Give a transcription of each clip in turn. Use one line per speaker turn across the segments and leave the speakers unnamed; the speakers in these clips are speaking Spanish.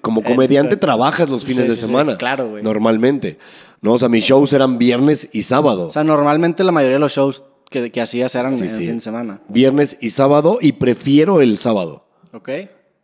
Como eh, comediante trabajas los fines de semana. claro, güey. Normalmente. No, o sea, mis shows eran viernes y sábado. O sea,
normalmente la mayoría de los shows que, que hacías eran fin de semana.
Viernes y sábado y prefiero el sábado. Ok.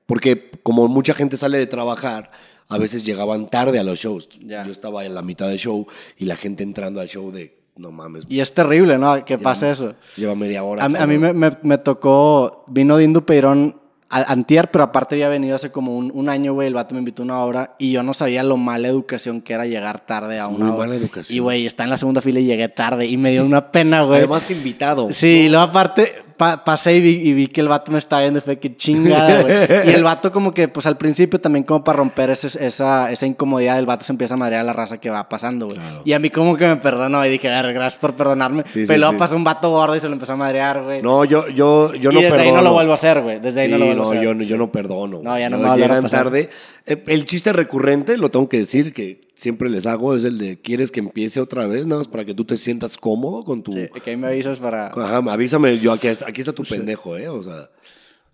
Porque como mucha gente sale de trabajar, a veces llegaban tarde a los shows. Yo estaba en la mitad del show y la gente entrando al show de no mames. Y es terrible, ¿no? Que pase eso. Lleva media hora. A, mí
me, tocó, vino Dindo Peirón antier, pero aparte había venido hace como un, año, güey, el vato me invitó a una obra y yo no sabía lo mala educación que era llegar tarde a una muy mala educación. Y, güey, está en la segunda fila y llegué tarde y me dio una pena, güey. Además, invitado. Sí, lo y luego aparte, pasé y vi, que el vato me estaba viendo y fue que chingada, güey. y el vato como que, pues al principio también como para romper esa, esa incomodidad, el vato se empieza a madrear la raza que va pasando, güey. Y a mí como que me
perdonó y dije, a gracias por perdonarme. Pero pasó un
vato gordo y se lo empezó a madrear, güey.
No, yo, yo, yo y desde ahí no lo vuelvo a hacer, güey. Desde ahí no lo vuelvo a hacer. Yo, yo no perdono. No, ya no, me tarde. Eh, el chiste recurrente, lo tengo que decir, que siempre les hago es el de quieres que empiece otra vez, nada más para que tú te sientas cómodo con tu... Sí,
que ahí me avisas para...
Ajá, avísame, yo aquí, está tu pendejo, ¿eh? O sea,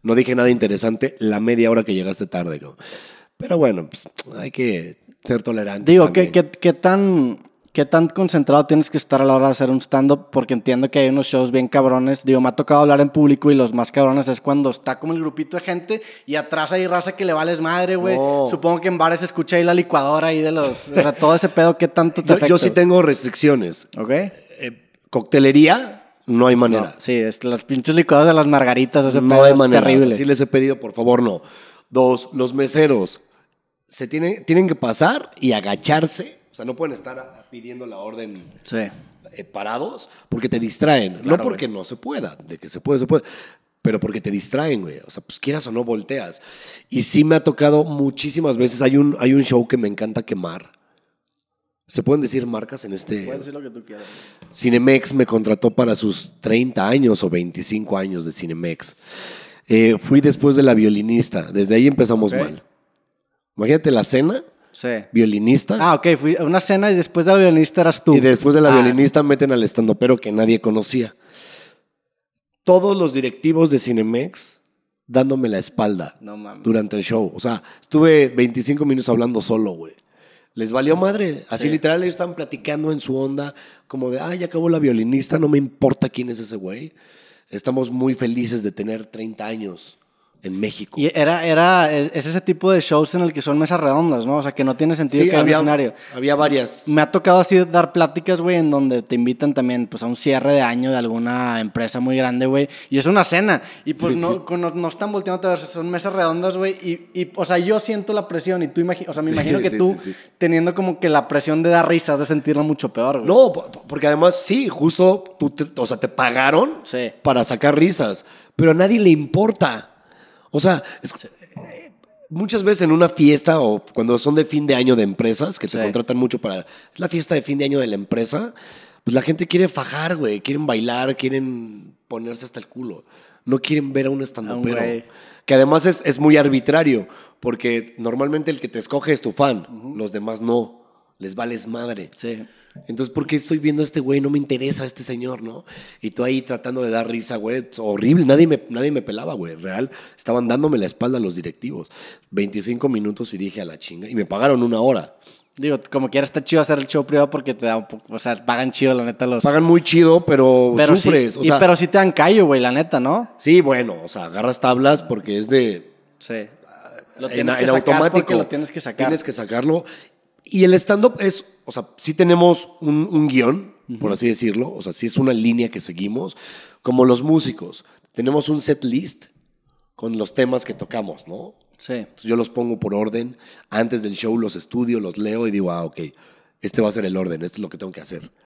no dije nada interesante la media hora que llegaste tarde. Pero bueno, pues, hay que ser tolerante. Digo,
¿qué, qué, qué tan ¿Qué tan concentrado tienes que estar a la hora de hacer un stand-up? Porque entiendo que hay unos shows bien cabrones. Digo, me ha tocado hablar en público y los más cabrones es cuando está como el grupito de gente y atrás hay raza que le vales madre, güey. Supongo que en bares se escucha ahí la licuadora ahí de los... o sea, todo ese pedo, ¿qué tanto te afecta? Yo sí
tengo restricciones. ¿Ok?
Eh,
coctelería... No hay manera. sí, es las pinches licuadoras de las margaritas, ese no manera. terrible. sí les he pedido, por favor, no. Dos, los meseros se tienen que pasar y agacharse o sea, no pueden estar pidiendo la orden eh, parados porque te distraen. no porque no se pueda, de que se puede, se puede. Pero porque te distraen, güey. O sea, pues quieras o no, volteas. Y sí me ha tocado muchísimas veces. Hay un, hay un show que me encanta quemar. ¿Se pueden decir marcas en este? Puedes decir lo que tú quieras. Cinemex me contrató para sus 30 años o 25 años de Cinemex. Eh, fui después de la violinista. Desde ahí empezamos mal. Imagínate la cena Sí. Violinista. Ah, ok, fui a una cena y después de la violinista eras tú. Y después de la ah. violinista meten al estando pero que nadie conocía. Todos los directivos de Cinemex dándome la espalda durante el show. O sea, estuve 25 minutos hablando solo, güey. Les valió madre. Así literal, ellos estaban platicando en su onda, como de, ay, ya acabó la violinista, no me importa quién es ese güey. Estamos muy felices de tener 30 años en México. Y era, era, es ese tipo de shows
en el que son mesas redondas, ¿no? O sea, que no tiene sentido que haya un escenario.
Había varias.
Me ha tocado así dar pláticas, güey, en donde te invitan también, pues, a un cierre de año de alguna empresa muy grande, güey. Y es una cena. Y pues no, no, están volteando a son mesas redondas, güey. Y, y, o sea, yo siento la presión y tú imaginas, o sea, me imagino que tú teniendo como que la presión de dar risas, de sentirla mucho peor, güey. No,
porque además, sí, justo, tú o sea, te pagaron para sacar risas, pero a nadie le importa. O sea, muchas veces en una fiesta o cuando son de fin de año de empresas, que se contratan mucho para... Es la fiesta de fin de año de la empresa, pues la gente quiere fajar, güey, quieren bailar, quieren ponerse hasta el culo. No quieren ver a un estandopero. Que además es, muy arbitrario, porque normalmente el que te escoge es tu fan, los demás no les vales madre. Sí. Entonces, ¿por qué estoy viendo a este güey? No me interesa este señor, ¿no? Y tú ahí tratando de dar risa, güey. Pues, horrible. Nadie me, nadie me pelaba, güey. Real. Estaban dándome la espalda los directivos. 25 minutos y dije a la chinga. Y me pagaron una hora. Digo, como quieras está chido hacer el show privado porque te da o sea, pagan chido, la neta, los... Pagan muy chido, pero, sufres. pero sí
te dan callo, güey, la neta, ¿no?
Sí, bueno, o sea, agarras tablas porque es de... Sí. en, automático. lo tienes que sacar. Tienes que sacarlo y el stand-up es, o sea, sí tenemos un, guión, por así decirlo, o sea, sí es una línea que seguimos, como los músicos. Tenemos un set list con los temas que tocamos, ¿no? Sí. yo los pongo por orden, antes del show los estudio, los leo y digo, ah, ok, este va a ser el orden, esto es lo que tengo que hacer.